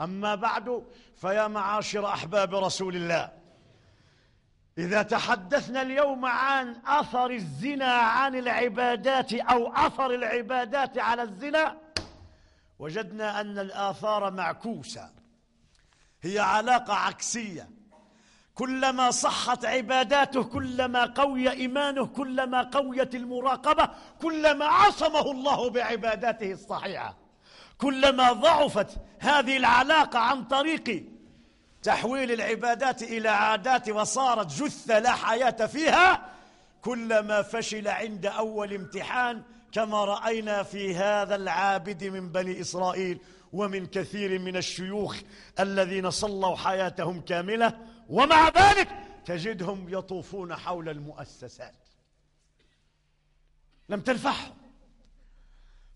أما بعد فيا معاشر أحباب رسول الله إذا تحدثنا اليوم عن أثر الزنا عن العبادات أو أثر العبادات على الزنا وجدنا أن الآثار معكوسة هي علاقة عكسية كلما صحت عباداته كلما قوي إيمانه كلما قويت المراقبة كلما عصمه الله بعباداته الصحيحة كلما ضعفت هذه العلاقة عن طريق تحويل العبادات إلى عادات وصارت جثة لا حياة فيها كلما فشل عند أول امتحان كما رأينا في هذا العابد من بني إسرائيل ومن كثير من الشيوخ الذين صلوا حياتهم كاملة ومع ذلك تجدهم يطوفون حول المؤسسات لم تنفعهم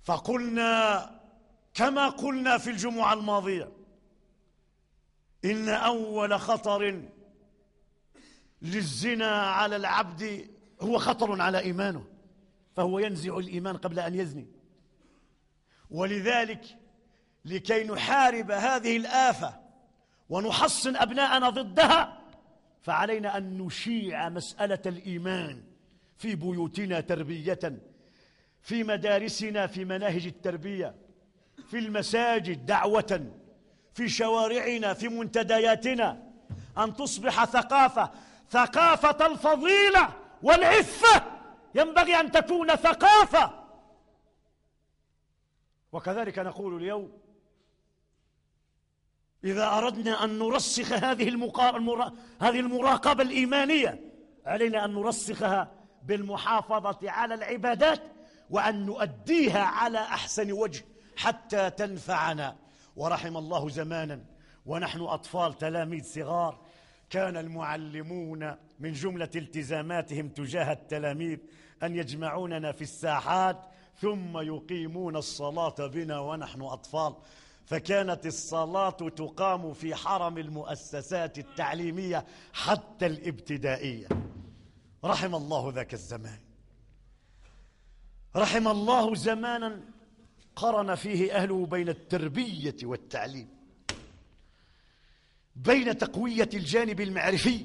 فقلنا كما قلنا في الجمعة الماضية إن أول خطر للزنا على العبد هو خطر على إيمانه فهو ينزع الإيمان قبل أن يزني ولذلك لكي نحارب هذه الآفة ونحصن أبناءنا ضدها فعلينا أن نشيع مسألة الإيمان في بيوتنا تربية في مدارسنا في مناهج التربية في المساجد دعوة في شوارعنا في منتدياتنا أن تصبح ثقافة ثقافة الفضيلة والعفة ينبغي أن تكون ثقافة وكذلك نقول اليوم إذا أردنا أن نرسخ هذه المقا... المرا... هذه المراقبة الإيمانية علينا أن نرسخها بالمحافظة على العبادات وأن نؤديها على أحسن وجه حتى تنفعنا ورحم الله زمانا ونحن أطفال تلاميذ صغار كان المعلمون من جملة التزاماتهم تجاه التلاميذ أن يجمعوننا في الساحات ثم يقيمون الصلاة بنا ونحن أطفال فكانت الصلاة تقام في حرم المؤسسات التعليمية حتى الابتدائية رحم الله ذاك الزمان رحم الله زمانا قرن فيه أهله بين التربية والتعليم بين تقوية الجانب المعرفي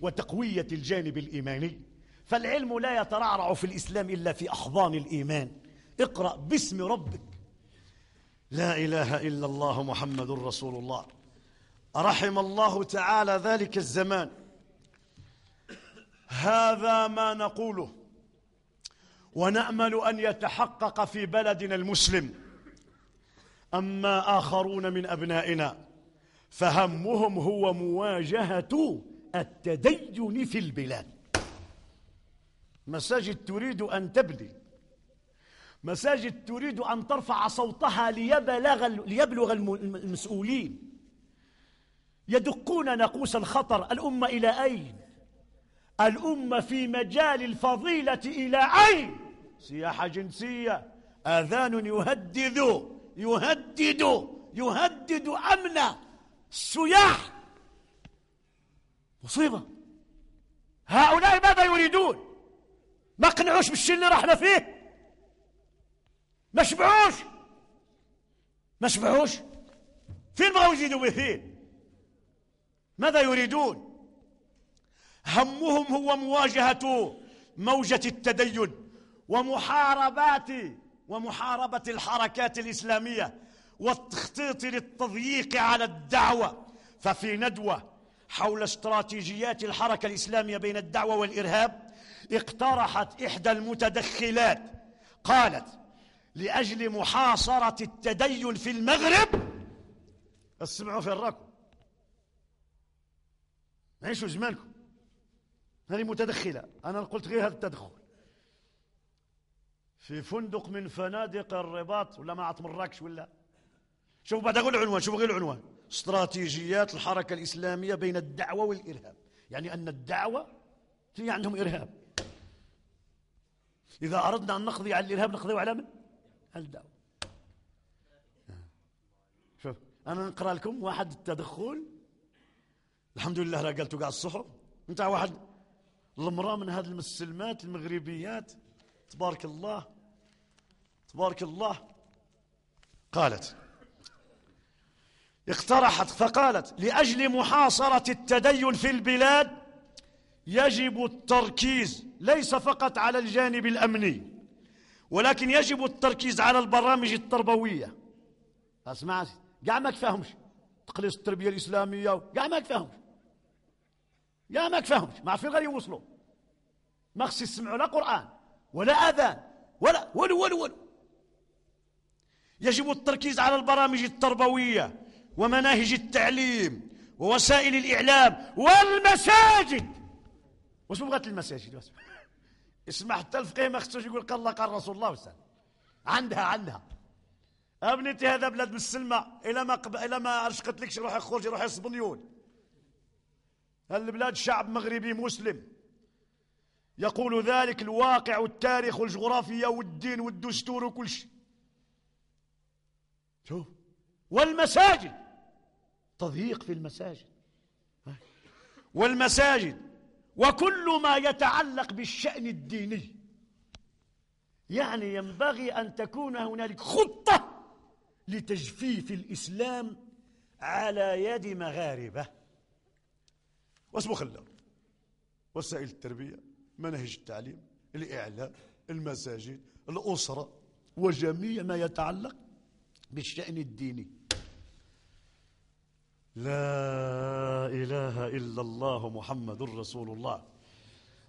وتقوية الجانب الإيماني فالعلم لا يترعرع في الإسلام إلا في أحضان الإيمان اقرأ باسم ربك لا إله إلا الله محمد رسول الله رحم الله تعالى ذلك الزمان هذا ما نقوله ونامل ان يتحقق في بلدنا المسلم اما اخرون من ابنائنا فهمهم هو مواجهه التدين في البلاد مساجد تريد ان تبني مساجد تريد ان ترفع صوتها ليبلغ ليبلغ المسؤولين يدقون ناقوس الخطر الامه الى اين الامه في مجال الفضيله الى اين سياحة جنسية آذان يهدد يهدد يهدد أمن السياح مصيبة هؤلاء ماذا يريدون ما قنعوش بالشيء اللي رحنا فيه ما شبعوش ما شبعوش فين بغاو يزيدوا به فين ماذا يريدون همهم هو مواجهة موجة التدين ومحاربات ومحاربة الحركات الإسلامية والتخطيط للتضييق على الدعوة ففي ندوة حول استراتيجيات الحركة الإسلامية بين الدعوة والإرهاب اقترحت إحدى المتدخلات قالت لأجل محاصرة التدين في المغرب اسمعوا في الركب عيشوا زمانكم هذه متدخلة أنا قلت غير هذا التدخل في فندق من فنادق الرباط ولا ما عط مراكش ولا شوف بعد اقول العنوان شوف غير العنوان استراتيجيات الحركه الاسلاميه بين الدعوه والارهاب يعني ان الدعوه في عندهم ارهاب اذا اردنا ان نقضي على الارهاب نقضي على من على الدعوه شوف انا نقرا لكم واحد التدخل الحمد لله راه قالتو كاع الصحف نتاع واحد المراه من هذه المسلمات المغربيات تبارك الله تبارك الله قالت اقترحت فقالت لأجل محاصرة التدين في البلاد يجب التركيز ليس فقط على الجانب الأمني ولكن يجب التركيز على البرامج التربوية اسمع قاع ما تفهمش تقليص التربية الإسلامية قاع ما تفهمش قاع ما تفهمش ما في غير يوصلوا ما خص يسمعوا لا قرآن ولا أذان ولا ولو ولو ولو يجب التركيز على البرامج التربوية ومناهج التعليم ووسائل الإعلام والمساجد واش بغات المساجد واش اسمع حتى الفقيه ما خصوش يقول قال الله قال رسول الله وسلم عندها عندها ابنتي هذا بلاد بالسلمة إلى ما قب... إلى ما رشقت لكش روحي خرجي روحي اسبانيول البلاد شعب مغربي مسلم يقول ذلك الواقع والتاريخ والجغرافيا والدين والدستور وكل شيء شوف والمساجد تضييق في المساجد والمساجد وكل ما يتعلق بالشأن الديني يعني ينبغي أن تكون هنالك خطة لتجفيف الإسلام على يد مغاربة واسمه خلال وسائل التربية منهج التعليم الإعلام المساجد الأسرة وجميع ما يتعلق بالشأن الديني لا إله إلا الله محمد رسول الله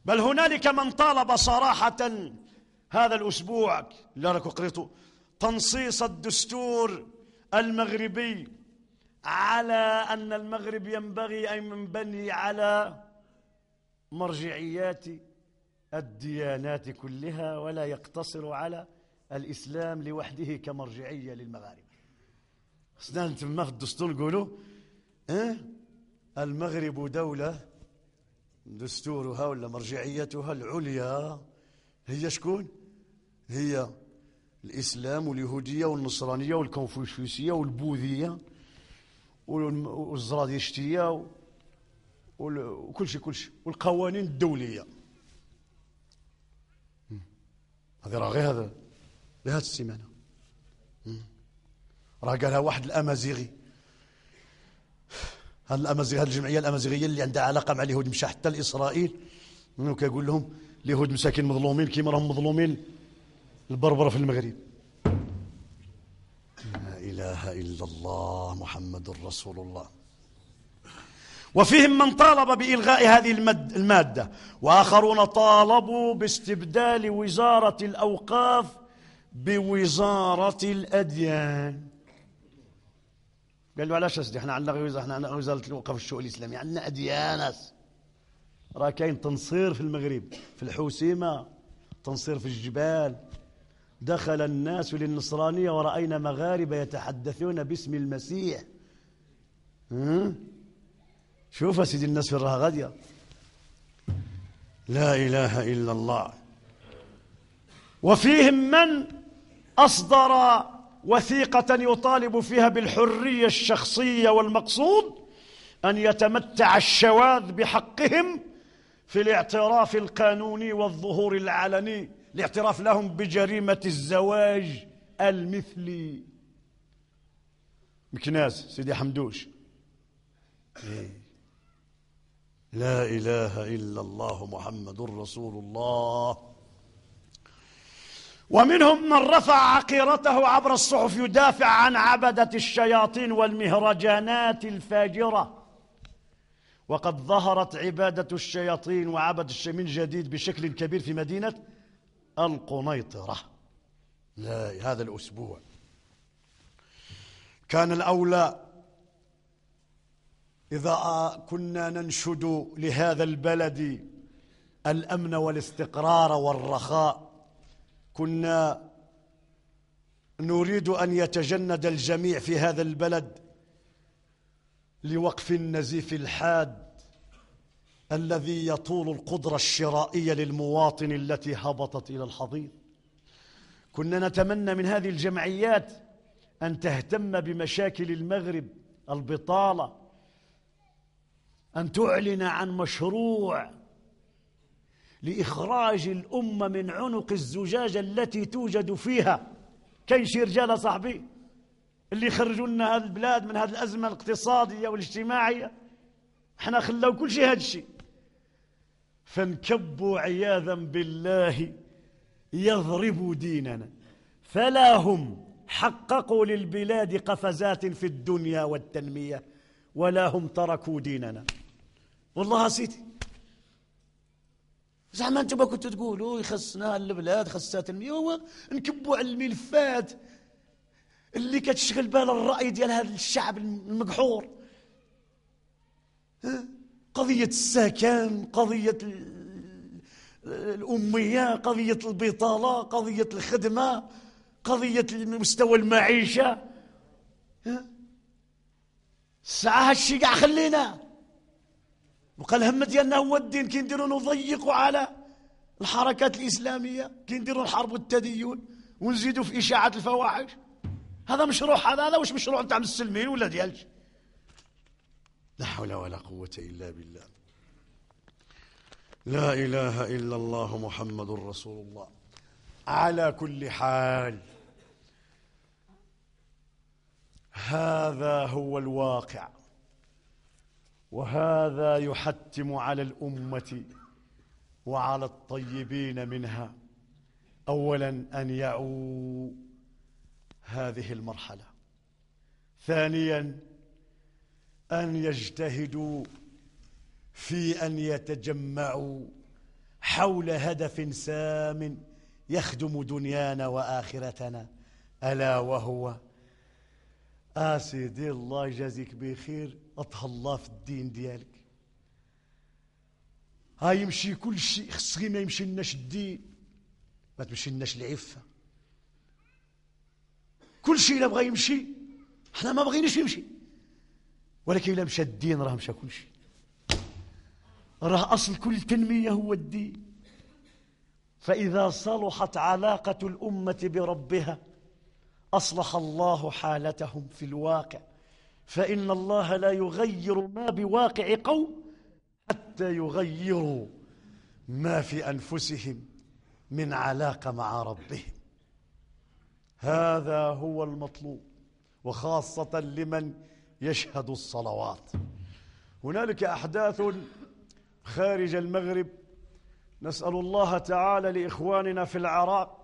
بل هنالك من طالب صراحة هذا الأسبوع اللي قريته تنصيص الدستور المغربي على أن المغرب ينبغي أن ينبني على مرجعيات الديانات كلها ولا يقتصر على الإسلام لوحده كمرجعية للمغاربة خصنا تما في الدستور نقولوا اه المغرب دولة دستورها ولا مرجعيتها العليا هي شكون هي الإسلام واليهودية والنصرانية والكونفوشيوسية والبوذية والزرادشتية وكل شيء كل شيء والقوانين الدولية هذه راه غير هذا لهذه السيمانه راه قالها واحد الامازيغي هاد الامازيغ هاد الجمعيه الامازيغيه اللي عندها علاقه مع اليهود مشى حتى لاسرائيل وكيقول لهم اليهود مساكين مظلومين كيما راهم مظلومين البربره في المغرب لا اله الا الله محمد رسول الله وفيهم من طالب بإلغاء هذه المادة وآخرون طالبوا باستبدال وزارة الأوقاف بوزارة الأديان قال له علاش اسدي احنا عندنا غير وزاره احنا عندنا وزاره الوقف الشؤون الاسلامي عندنا اديان راه كاين تنصير في المغرب في الحوسيمه تنصير في الجبال دخل الناس للنصرانيه وراينا مغاربه يتحدثون باسم المسيح شوف سيدي الناس في راها غاديه لا اله الا الله وفيهم من اصدر وثيقه يطالب فيها بالحريه الشخصيه والمقصود ان يتمتع الشواذ بحقهم في الاعتراف القانوني والظهور العلني الاعتراف لهم بجريمه الزواج المثلي مكناز سيدي حمدوش إيه. لا اله الا الله محمد رسول الله ومنهم من رفع عقيرته عبر الصحف يدافع عن عبدة الشياطين والمهرجانات الفاجرة وقد ظهرت عبادة الشياطين وعبد الشمين جديد بشكل كبير في مدينة القنيطرة لا هذا الأسبوع كان الأولى إذا كنا ننشد لهذا البلد الأمن والاستقرار والرخاء كنا نريد أن يتجند الجميع في هذا البلد لوقف النزيف الحاد الذي يطول القدرة الشرائية للمواطن التي هبطت إلى الحضيض كنا نتمنى من هذه الجمعيات أن تهتم بمشاكل المغرب البطالة أن تعلن عن مشروع لإخراج الأمة من عنق الزجاجة التي توجد فيها كاين شي رجال صاحبي اللي خرجوا لنا هذه البلاد من هذه الأزمة الاقتصادية والاجتماعية احنا خلاو كل شيء هذا الشيء فانكبوا عياذا بالله يضربوا ديننا فلا هم حققوا للبلاد قفزات في الدنيا والتنمية ولا هم تركوا ديننا والله سيدي زعما انتم كنتوا تقولوا يخصنا البلاد خصات الميوة نكبوا على الملفات اللي كتشغل بال الراي ديال هذا الشعب المقحور قضيه السكن قضيه الاميه قضيه البطاله قضيه الخدمه قضيه مستوى المعيشه ساعه هادشي قاع خلينا وقال هم ديالنا هو الدين كي نديروا نضيقوا على الحركات الإسلامية كي نديروا الحرب والتدين ونزيدوا في إشاعة الفواحش هذا مشروع هذا هذا واش مشروع نتاع المسلمين ولا ديالك لا حول ولا قوة إلا بالله لا إله إلا الله محمد رسول الله على كل حال هذا هو الواقع وهذا يحتم على الأمة وعلى الطيبين منها أولا أن يعوا هذه المرحلة ثانيا أن يجتهدوا في أن يتجمعوا حول هدف سام يخدم دنيانا وآخرتنا ألا وهو آه سيدي الله يجازيك بخير اتهلا الله في الدين ديالك ها يمشي كل شيء خصي ما يمشي لناش الدين ما تمشي لناش العفة كل شيء لا بغى يمشي حنا ما بغيناش يمشي ولكن إلا مشى الدين راه مشى كل شيء راه أصل كل تنمية هو الدين فإذا صلحت علاقة الأمة بربها أصلح الله حالتهم في الواقع فإن الله لا يغير ما بواقع قوم حتى يغيروا ما في أنفسهم من علاقة مع ربهم هذا هو المطلوب وخاصة لمن يشهد الصلوات هنالك أحداث خارج المغرب نسأل الله تعالى لإخواننا في العراق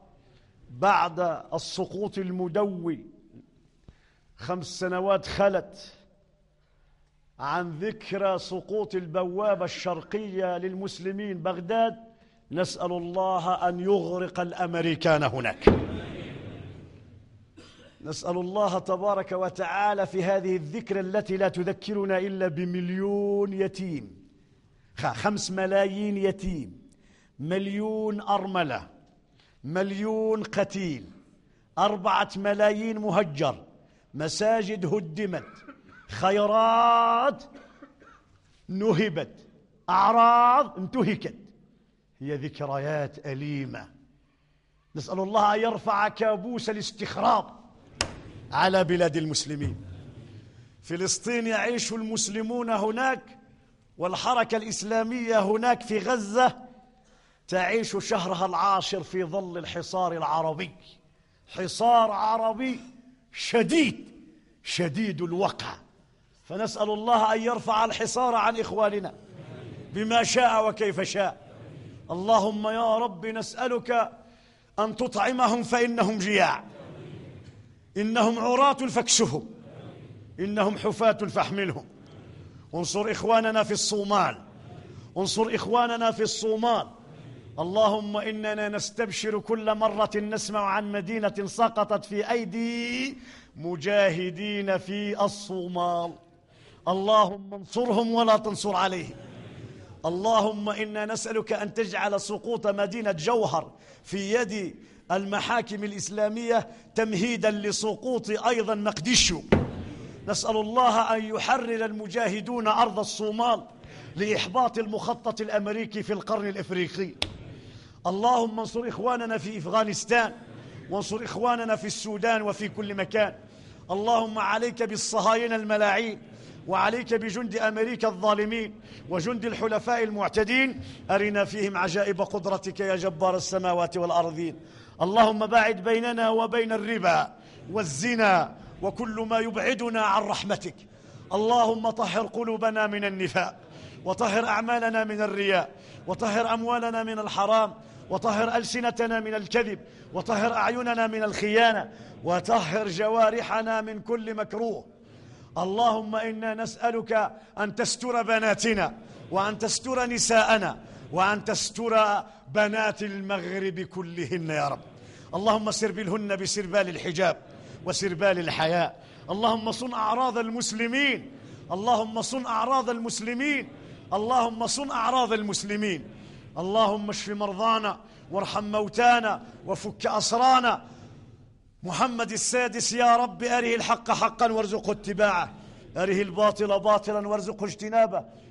بعد السقوط المدوي خمس سنوات خلت عن ذكرى سقوط البوابة الشرقية للمسلمين بغداد نسأل الله أن يغرق الأمريكان هناك نسأل الله تبارك وتعالى في هذه الذكرى التي لا تذكرنا إلا بمليون يتيم خمس ملايين يتيم مليون أرملة مليون قتيل أربعة ملايين مهجر مساجد هدمت خيرات نهبت أعراض انتهكت هي ذكريات أليمة نسأل الله أن يرفع كابوس الاستخراب على بلاد المسلمين فلسطين يعيش المسلمون هناك والحركة الإسلامية هناك في غزة تعيش شهرها العاشر في ظل الحصار العربي حصار عربي شديد شديد الوقع فنسأل الله أن يرفع الحصار عن إخواننا بما شاء وكيف شاء اللهم يا رب نسألك أن تطعمهم فإنهم جياع إنهم عراة فاكشهم إنهم حفاة فاحملهم انصر إخواننا في الصومال انصر إخواننا في الصومال اللهم إننا نستبشر كل مرة نسمع عن مدينة سقطت في أيدي مجاهدين في الصومال اللهم انصرهم ولا تنصر عليهم اللهم إنا نسألك أن تجعل سقوط مدينة جوهر في يد المحاكم الإسلامية تمهيدا لسقوط أيضا مقديشو نسأل الله أن يحرر المجاهدون أرض الصومال لإحباط المخطط الأمريكي في القرن الإفريقي اللهم انصر إخواننا في أفغانستان وانصر إخواننا في السودان وفي كل مكان اللهم عليك بالصهاينة الملاعين وعليك بجند أمريكا الظالمين وجند الحلفاء المعتدين أرنا فيهم عجائب قدرتك يا جبار السماوات والأرضين اللهم باعد بيننا وبين الربا والزنا وكل ما يبعدنا عن رحمتك اللهم طهر قلوبنا من النفاق وطهر أعمالنا من الرياء وطهر أموالنا من الحرام وطهر ألسنتنا من الكذب وطهر أعيننا من الخيانة وطهر جوارحنا من كل مكروه اللهم إنا نسألك أن تستر بناتنا وأن تستر نساءنا وأن تستر بنات المغرب كلهن يا رب اللهم سربلهن بسربال الحجاب وسربال الحياء اللهم صن أعراض المسلمين اللهم صن أعراض المسلمين اللهم صن أعراض المسلمين اللهم اشف مرضانا وارحم موتانا وفك أسرانا محمد السادس يا رب أره الحق حقا وارزقه اتباعه أره الباطل باطلا وارزقه اجتنابه